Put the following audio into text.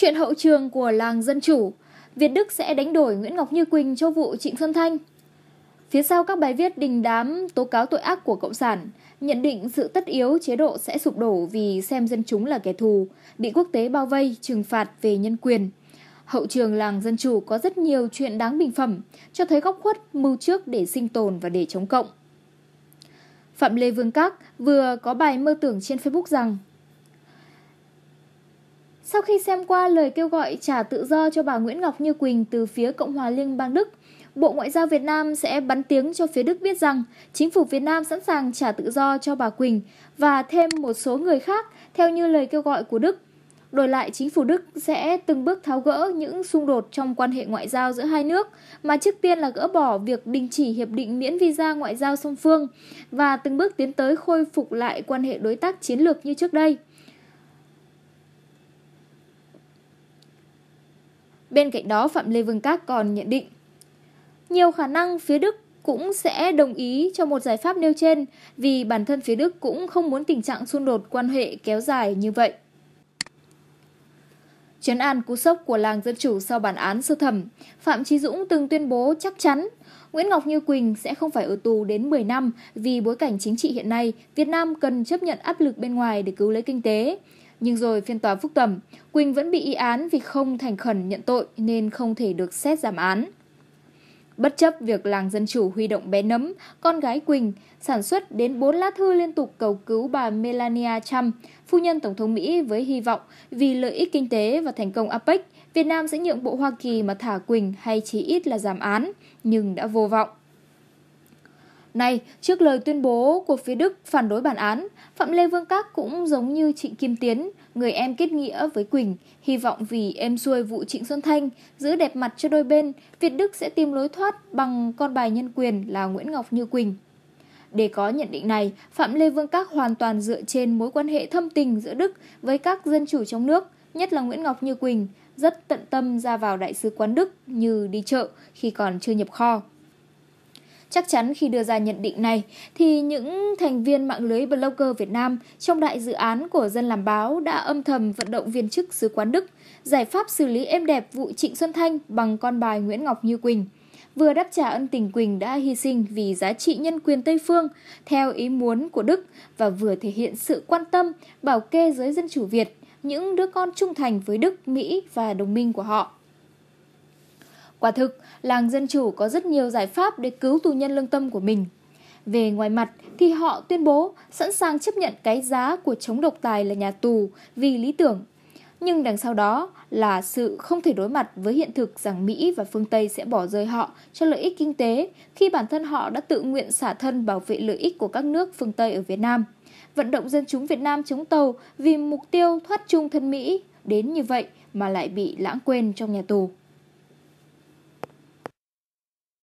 Chuyện hậu trường của làng Dân Chủ, Việt Đức sẽ đánh đổi Nguyễn Ngọc Như Quỳnh cho vụ Trịnh Xuân Thanh. Phía sau các bài viết đình đám tố cáo tội ác của Cộng sản, nhận định sự tất yếu chế độ sẽ sụp đổ vì xem dân chúng là kẻ thù, bị quốc tế bao vây, trừng phạt về nhân quyền. Hậu trường làng Dân Chủ có rất nhiều chuyện đáng bình phẩm, cho thấy góc khuất mưu trước để sinh tồn và để chống cộng. Phạm Lê Vương Các vừa có bài mơ tưởng trên Facebook rằng sau khi xem qua lời kêu gọi trả tự do cho bà Nguyễn Ngọc Như Quỳnh từ phía Cộng hòa Liên bang Đức, Bộ Ngoại giao Việt Nam sẽ bắn tiếng cho phía Đức biết rằng chính phủ Việt Nam sẵn sàng trả tự do cho bà Quỳnh và thêm một số người khác theo như lời kêu gọi của Đức. Đổi lại, chính phủ Đức sẽ từng bước tháo gỡ những xung đột trong quan hệ ngoại giao giữa hai nước, mà trước tiên là gỡ bỏ việc đình chỉ hiệp định miễn visa ngoại giao song phương và từng bước tiến tới khôi phục lại quan hệ đối tác chiến lược như trước đây. Bên cạnh đó, Phạm Lê Vương Các còn nhận định nhiều khả năng phía Đức cũng sẽ đồng ý cho một giải pháp nêu trên vì bản thân phía Đức cũng không muốn tình trạng xung đột quan hệ kéo dài như vậy. Chấn an cú sốc của làng Dân Chủ sau bản án sơ thẩm, Phạm Trí Dũng từng tuyên bố chắc chắn Nguyễn Ngọc Như Quỳnh sẽ không phải ở tù đến 10 năm vì bối cảnh chính trị hiện nay, Việt Nam cần chấp nhận áp lực bên ngoài để cứu lấy kinh tế. Nhưng rồi phiên tòa phúc thẩm, Quỳnh vẫn bị y án vì không thành khẩn nhận tội nên không thể được xét giảm án. Bất chấp việc làng dân chủ huy động bé nấm, con gái Quỳnh sản xuất đến 4 lá thư liên tục cầu cứu bà Melania Trump, phu nhân Tổng thống Mỹ với hy vọng vì lợi ích kinh tế và thành công APEC, Việt Nam sẽ nhượng bộ Hoa Kỳ mà thả Quỳnh hay chí ít là giảm án, nhưng đã vô vọng. Nay, trước lời tuyên bố của phía Đức phản đối bản án, Phạm Lê Vương Các cũng giống như Trịnh Kim Tiến, người em kết nghĩa với Quỳnh, hy vọng vì em xuôi vụ Trịnh Xuân Thanh, giữ đẹp mặt cho đôi bên, Việt Đức sẽ tìm lối thoát bằng con bài nhân quyền là Nguyễn Ngọc Như Quỳnh. Để có nhận định này, Phạm Lê Vương Các hoàn toàn dựa trên mối quan hệ thâm tình giữa Đức với các dân chủ trong nước, nhất là Nguyễn Ngọc Như Quỳnh, rất tận tâm ra vào Đại sứ quán Đức như đi chợ khi còn chưa nhập kho. Chắc chắn khi đưa ra nhận định này thì những thành viên mạng lưới blogger Việt Nam trong đại dự án của dân làm báo đã âm thầm vận động viên chức sứ quán Đức giải pháp xử lý êm đẹp vụ Trịnh Xuân Thanh bằng con bài Nguyễn Ngọc Như Quỳnh vừa đáp trả ân tình Quỳnh đã hy sinh vì giá trị nhân quyền Tây phương theo ý muốn của Đức và vừa thể hiện sự quan tâm bảo kê giới dân chủ Việt, những đứa con trung thành với Đức, Mỹ và đồng minh của họ. Quả thực, làng Dân Chủ có rất nhiều giải pháp để cứu tù nhân lương tâm của mình. Về ngoài mặt thì họ tuyên bố sẵn sàng chấp nhận cái giá của chống độc tài là nhà tù vì lý tưởng. Nhưng đằng sau đó là sự không thể đối mặt với hiện thực rằng Mỹ và phương Tây sẽ bỏ rơi họ cho lợi ích kinh tế khi bản thân họ đã tự nguyện xả thân bảo vệ lợi ích của các nước phương Tây ở Việt Nam. Vận động dân chúng Việt Nam chống tàu vì mục tiêu thoát chung thân Mỹ đến như vậy mà lại bị lãng quên trong nhà tù.